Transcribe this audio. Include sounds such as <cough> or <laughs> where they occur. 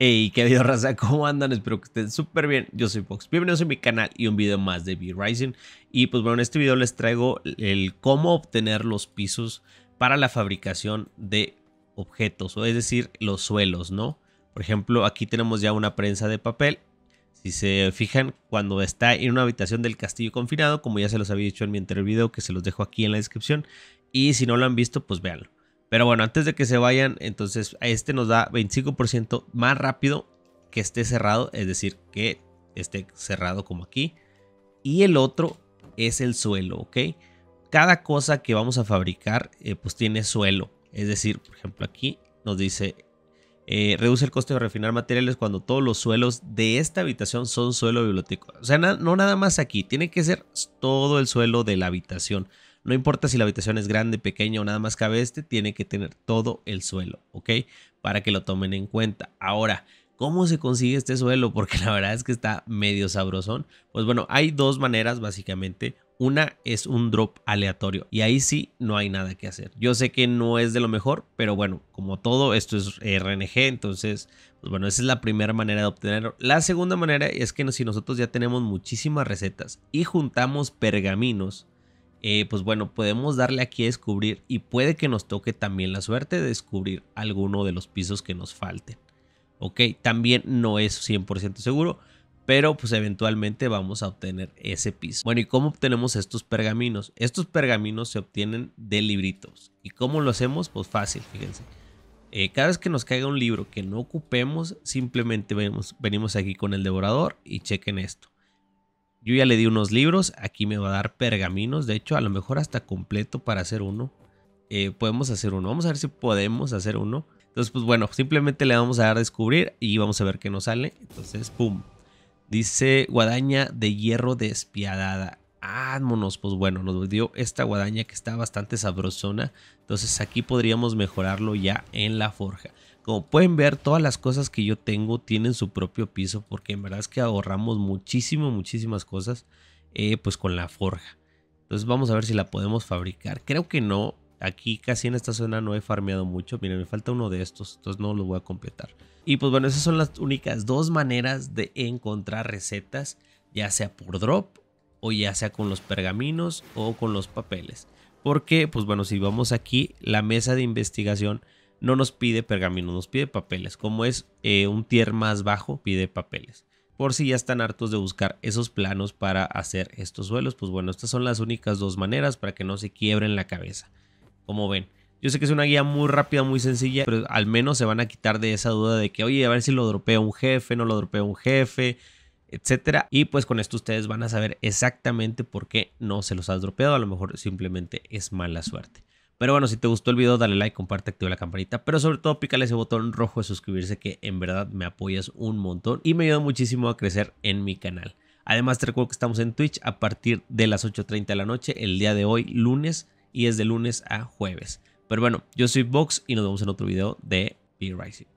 Hey, querido raza, ¿cómo andan? Espero que estén súper bien. Yo soy Fox, bienvenidos a mi canal y un video más de V-Rising. Y pues bueno, en este video les traigo el cómo obtener los pisos para la fabricación de objetos, o es decir, los suelos, ¿no? Por ejemplo, aquí tenemos ya una prensa de papel. Si se fijan, cuando está en una habitación del castillo confinado, como ya se los había dicho en mi anterior video, que se los dejo aquí en la descripción. Y si no lo han visto, pues véanlo. Pero bueno, antes de que se vayan, entonces este nos da 25% más rápido que esté cerrado, es decir, que esté cerrado como aquí. Y el otro es el suelo, ¿ok? Cada cosa que vamos a fabricar, eh, pues tiene suelo. Es decir, por ejemplo, aquí nos dice, eh, reduce el coste de refinar materiales cuando todos los suelos de esta habitación son suelo bibliotecario. O sea, no nada más aquí, tiene que ser todo el suelo de la habitación. No importa si la habitación es grande, pequeña o nada más cabe este, tiene que tener todo el suelo, ¿ok? Para que lo tomen en cuenta. Ahora, ¿Cómo se consigue este suelo? Porque <laughs> la verdad es que está medio sabrosón. Pues bueno, hay dos maneras básicamente. Una es un drop aleatorio y ahí sí no hay nada que hacer. Yo sé que no es de lo mejor, pero bueno, como todo esto es RNG, entonces, pues bueno, esa es la primera manera de obtenerlo. La segunda manera es que si nosotros ya tenemos muchísimas recetas y juntamos pergaminos, eh, pues bueno, podemos darle aquí a descubrir y puede que nos toque también la suerte de descubrir alguno de los pisos que nos falten. Ok, también no es 100% seguro, pero pues eventualmente vamos a obtener ese piso. Bueno, ¿y cómo obtenemos estos pergaminos? Estos pergaminos se obtienen de libritos. ¿Y cómo lo hacemos? Pues fácil, fíjense. Eh, cada vez que nos caiga un libro que no ocupemos, simplemente venimos aquí con el devorador y chequen esto. Yo ya le di unos libros, aquí me va a dar pergaminos, de hecho a lo mejor hasta completo para hacer uno. Eh, podemos hacer uno, vamos a ver si podemos hacer uno. Entonces, pues bueno, simplemente le vamos a dar a descubrir y vamos a ver qué nos sale. Entonces, ¡pum! Dice guadaña de hierro despiadada. Ah, ámonos, pues bueno, nos dio esta guadaña que está bastante sabrosona. Entonces aquí podríamos mejorarlo ya en la forja. Como pueden ver, todas las cosas que yo tengo tienen su propio piso porque en verdad es que ahorramos muchísimo, muchísimas cosas eh, pues con la forja. Entonces vamos a ver si la podemos fabricar. Creo que no, aquí casi en esta zona no he farmeado mucho. Miren, me falta uno de estos, entonces no lo voy a completar. Y pues bueno, esas son las únicas dos maneras de encontrar recetas, ya sea por drop o ya sea con los pergaminos o con los papeles. Porque, pues bueno, si vamos aquí, la mesa de investigación no nos pide pergaminos, nos pide papeles. Como es eh, un tier más bajo, pide papeles. Por si ya están hartos de buscar esos planos para hacer estos suelos, pues bueno, estas son las únicas dos maneras para que no se quiebren la cabeza. Como ven, yo sé que es una guía muy rápida, muy sencilla, pero al menos se van a quitar de esa duda de que, oye, a ver si lo dropea un jefe, no lo dropea un jefe, etcétera. Y pues con esto ustedes van a saber exactamente por qué no se los has dropeado. A lo mejor simplemente es mala suerte. Pero bueno, si te gustó el video, dale like, comparte, activa la campanita. Pero sobre todo, pícale ese botón rojo de suscribirse que en verdad me apoyas un montón y me ayuda muchísimo a crecer en mi canal. Además, te recuerdo que estamos en Twitch a partir de las 8.30 de la noche, el día de hoy, lunes, y es de lunes a jueves. Pero bueno, yo soy Vox y nos vemos en otro video de Be Rising.